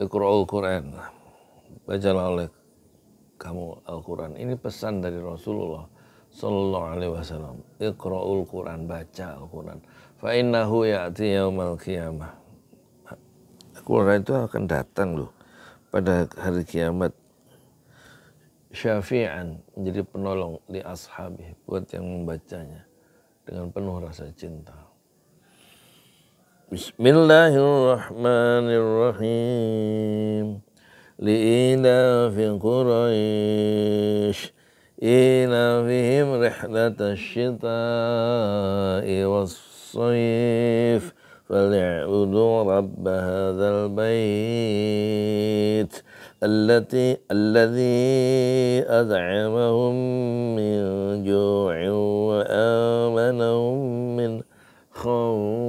Iqra'ul Quran. Bacalah oleh kamu Al-Quran. Ini pesan dari Rasulullah Sallallahu Alaihi Wasallam. Iqra'ul Quran, baca Al-Quran. innahu ya'ti yaumal qiyamah. Al-Quran itu akan datang loh pada hari kiamat. Syafi'an menjadi penolong li ashabi buat yang membacanya dengan penuh rasa cinta. بسم الله الرحمن الرحيم لإيلاف قريش إيلافهم رحلة الشتاء والصيف فليعبدوا رب هذا البيت التي الذي أدعمهم من جوع وآمنهم من خوف